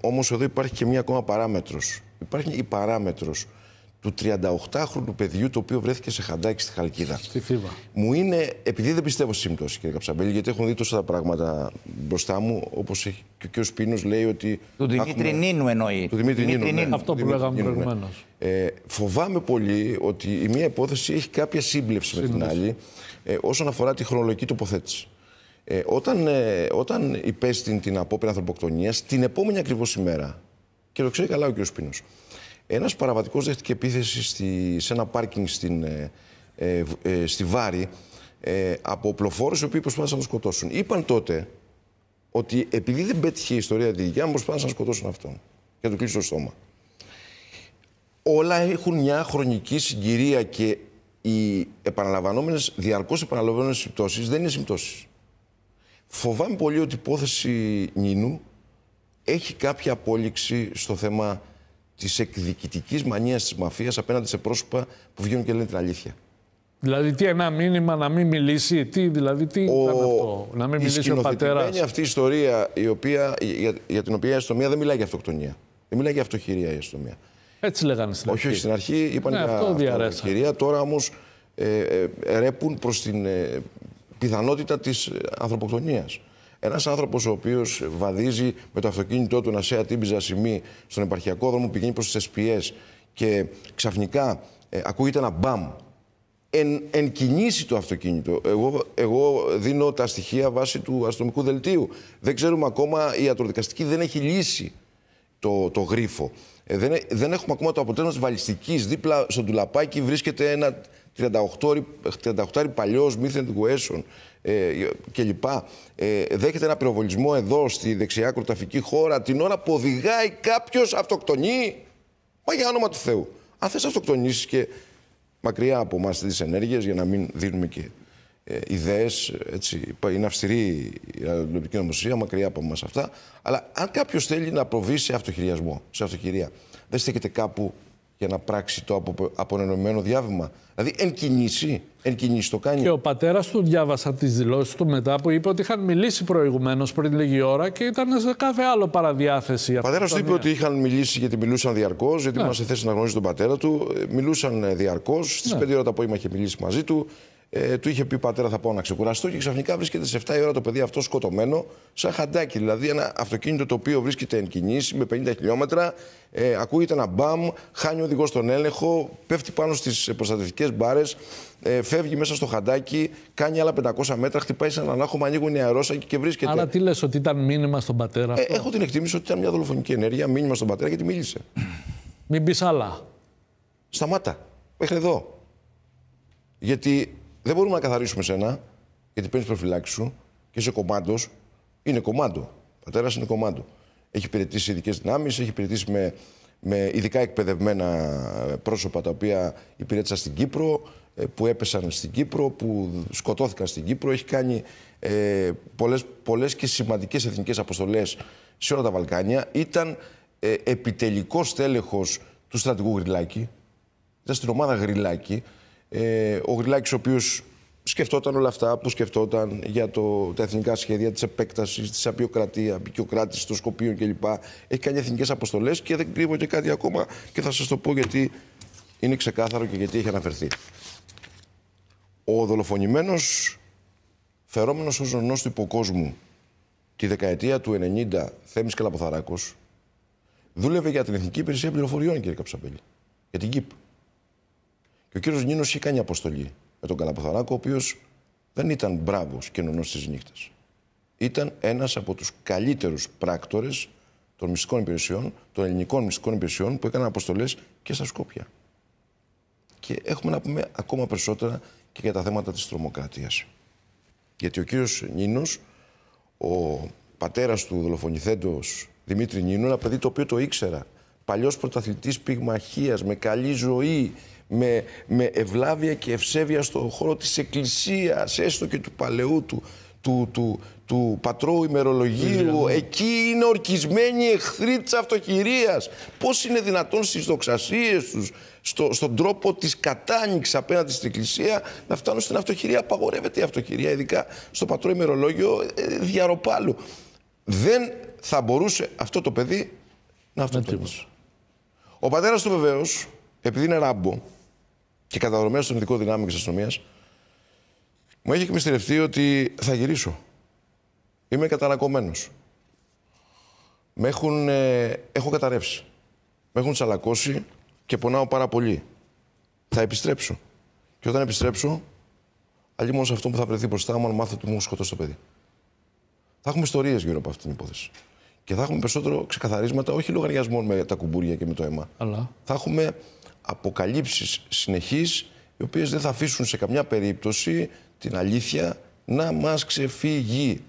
Όμως εδώ υπάρχει και μια ακόμα παράμετρος. Υπάρχει η παράμετρος του 38χρονου παιδιού το οποίο βρέθηκε σε χαντάκι στη Χαλκίδα. Στη Φίβα. Μου είναι, επειδή δεν πιστεύω στη σύμπτωση, κύριε Καψαμπέλη, γιατί έχουν δει τόσα πράγματα μπροστά μου, όπως και ο κ. Πίνο λέει ότι. Του Δημήτρη Νίνου εννοεί. Του Δημήτρη, ναι. Νίνου. Αυτό που λέγαμε ναι. προηγουμένως. Ε, φοβάμαι πολύ ότι η μία υπόθεση έχει κάποια σύμπλευση Σύμπλευση. με την άλλη ε, όσον αφορά τη χρονολογική τοποθέτηση. Ε, όταν, ε, όταν υπέστη την απόπειρα ανθρωποκτονίας, την επόμενη ακριβώς ημέρα, και το ξέρει καλά ο κ. Πίνος, ένας παραβατικός δέχτηκε επίθεση στη, σε ένα πάρκινγκ στην, ε, ε, ε στη Βάρη ε, από πλοφόρου οι οποίοι προσπάθησαν να τον σκοτώσουν. Είπαν τότε ότι επειδή δεν πέτυχε η ιστορία τη δικιά μου, προσπάθησαν να σκοτώσουν αυτόν και να του κλείσουν το στόμα. Όλα έχουν μια χρονική συγκυρία και οι επαναλαμβανόμενες διαρκώς επαναλαμβανόμενες συμπτώσεις δεν είναι συμπτώσεις. Φοβάμαι πολύ ότι η υπόθεση Νίνου έχει κάποια απόλυξη στο θέμα της εκδικητικής μανίας της μαφίας απέναντι σε πρόσωπα που βγαίνουν και λένε την αλήθεια. Δηλαδή, τι ένα μήνυμα να μην μιλήσει, τι, δηλαδή, τι ο... αυτό, να μην μιλήσει ο πατέρας. Είναι αυτή η ιστορία οποία, για, για την οποία η αστυνομία δεν μιλάει για αυτοκτονία. Δεν μιλάει για αυτοχειρία η αστυνομία. Έτσι λέγανε στην αρχή. Όχι, στην αρχή είπαν ναι, για Τώρα όμως ε, ε, ρέπουν προς την, ε, πιθανότητα της ανθρωποκτονίας. Ένας άνθρωπος ο οποίος βαδίζει με το αυτοκίνητό του να σε τύμπιζα σημεί στον επαρχιακό δρόμο, πηγαίνει προς τις Εσπιέ και ξαφνικά ε, ακούγεται ένα μπαμ. Εν, κινήσει το αυτοκίνητο. Εγώ, εγώ δίνω τα στοιχεία βάσει του αστυνομικού δελτίου. Δεν ξέρουμε ακόμα, η ιατροδικαστική δεν έχει λύσει το, το γρίφο. Ε, δεν, δεν έχουμε ακόμα το αποτέλεσμα της βαλιστικής. Δίπλα στον τουλαπάκι βρίσκεται ένα 38, 38 παλιό Μίθεν Γκουέσον ε, κλπ. Ε, δέχεται ένα πυροβολισμό εδώ στη δεξιά κροταφική χώρα την ώρα που οδηγάει κάποιος αυτοκτονεί. Μα για όνομα του Θεού. Αν θες αυτοκτονήσεις και μακριά από εμάς τις ενέργειες, για να μην δίνουμε και ε, ιδέες, είναι αυστηρή η ραδιοτηλεοπτική νομοθεσία, μακριά από εμάς αυτά. Αλλά αν κάποιος θέλει να προβεί σε αυτοχειριασμό, σε αυτοκυρία, δεν στέκεται κάπου για να πράξει το απο, διάβημα. Δηλαδή, εν κινήσει, εν κινήσει το κάνει. Και ο πατέρας του διάβασα τις δηλώσεις του μετά που είπε ότι είχαν μιλήσει προηγουμένως πριν λίγη ώρα και ήταν σε κάθε άλλο παραδιάθεση. Ο πατέρα του είπε ότι είχαν μιλήσει γιατί μιλούσαν διαρκώς, γιατί ναι. ήμασταν να γνωρίζει τον πατέρα του. Ε, μιλούσαν διαρκώς. Στις ναι. 5 ώρα το είχε μιλήσει μαζί του. Ε, του είχε πει πατέρα θα πάω να ξεκουραστώ και ξαφνικά βρίσκεται σε 7 η ώρα το παιδί αυτό σκοτωμένο σαν χαντάκι. Δηλαδή ένα αυτοκίνητο το οποίο βρίσκεται εν κινήσει με 50 χιλιόμετρα, ε, ακούγεται ένα μπαμ, χάνει ο οδηγός τον έλεγχο, πέφτει πάνω στις ε, προστατευτικές μπάρες, ε, φεύγει μέσα στο χαντάκι, κάνει άλλα 500 μέτρα, χτυπάει σαν ανάχωμα, ανοίγουν οι αερόσακοι και βρίσκεται. αλλά τι λες ότι ήταν μήνυμα στον πατέρα ε, έχω την εκτίμηση ότι ήταν μια δολοφονική ενέργεια, μήνυμα στον πατέρα γιατί μίλησε. Μην πεις άλλα. Σταμάτα. Μέχρι εδώ. Γιατί δεν μπορούμε να καθαρίσουμε σένα, γιατί παίρνεις προφυλάξει σου και είσαι κομμάτος. Είναι κομμάντο. Πατέρας είναι κομμάτο. Έχει υπηρετήσει ειδικές δυνάμεις, έχει υπηρετήσει με, με ειδικά εκπαιδευμένα πρόσωπα τα οποία υπηρέτησαν στην Κύπρο, ε, που έπεσαν στην Κύπρο, που σκοτώθηκαν στην Κύπρο. Έχει κάνει ε, πολλές, και σημαντικές εθνικές αποστολές σε όλα τα Βαλκάνια. Ήταν ε, επιτελικός τέλεχος του στρατηγού Γριλάκη. Ήταν στην ομάδα Γριλάκη. Ε, ο Γριλάκη, ο οποίος σκεφτόταν όλα αυτά που σκεφτόταν για το, τα εθνικά σχέδια της επέκτασης, της απειοκρατία, απεικιοκράτησης των Σκοπίων κλπ. Έχει κάνει εθνικές αποστολές και δεν κρύβω και κάτι ακόμα και θα σας το πω γιατί είναι ξεκάθαρο και γιατί έχει αναφερθεί. Ο δολοφονημένος φερόμενος ως ζωνό του υποκόσμου τη δεκαετία του 90, Θέμης Καλαποθαράκος, δούλευε για την Εθνική Υπηρεσία Πληροφοριών, κύριε Καψαπέλη, για την ΚΙΠ. Και ο κύριος Νίνος είχε κάνει αποστολή με τον Καλαποθαράκο, ο οποίος δεν ήταν μπράβος κενωνό της νύχτας. Ήταν ένας από τους καλύτερους πράκτορες των μυστικών υπηρεσιών, των ελληνικών μυστικών υπηρεσιών που έκαναν αποστολές και στα Σκόπια. Και έχουμε να πούμε ακόμα περισσότερα και για τα θέματα της τρομοκρατίας. Γιατί ο κύριος Νίνος, ο πατέρας του δολοφονηθέντος Δημήτρη Νίνου, ένα παιδί το οποίο το ήξερα παλιός πρωταθλητής πυγμαχίας, με καλή ζωή, με, με ευλάβεια και ευσέβεια στον χώρο της εκκλησίας, έστω και του παλαιού του, του, του, του πατρόου ημερολογίου. Εκεί είναι ορκισμένοι εχθροί της αυτοκυρίας. Πώς είναι δυνατόν στις δοξασίες τους, στο, στον τρόπο της κατάνοιξης απέναντι στην Εκκλησία να φτάνουν στην αυτοκυρία. Απαγορεύεται η αυτοκυρία, ειδικά στο πατρό ημερολόγιο ε, διαροπάλου. Δεν θα μπορούσε αυτό το παιδί να ο πατέρας του βεβαίως, επειδή είναι ράμπο και καταδρομένο στον ειδικό δυνάμει της αστυνομίας, μου έχει εκμυστηρευτεί ότι θα γυρίσω. Είμαι κατανακωμένος. Με έχουν, ε, έχω καταρρεύσει. Με έχουν τσαλακώσει και πονάω πάρα πολύ. Θα επιστρέψω. Και όταν επιστρέψω, αλλιώς μόνο σε αυτό που θα βρεθεί μπροστά μου, αν μάθω ότι μου έχω σκοτώσει το παιδί. Θα έχουμε ιστορίες γύρω από αυτή την υπόθεση και θα έχουμε περισσότερο ξεκαθαρίσματα, όχι λογαριασμών με τα κουμπούρια και με το αίμα. Αλλά... Θα έχουμε αποκαλύψεις συνεχείς, οι οποίες δεν θα αφήσουν σε καμιά περίπτωση την αλήθεια να μας ξεφύγει.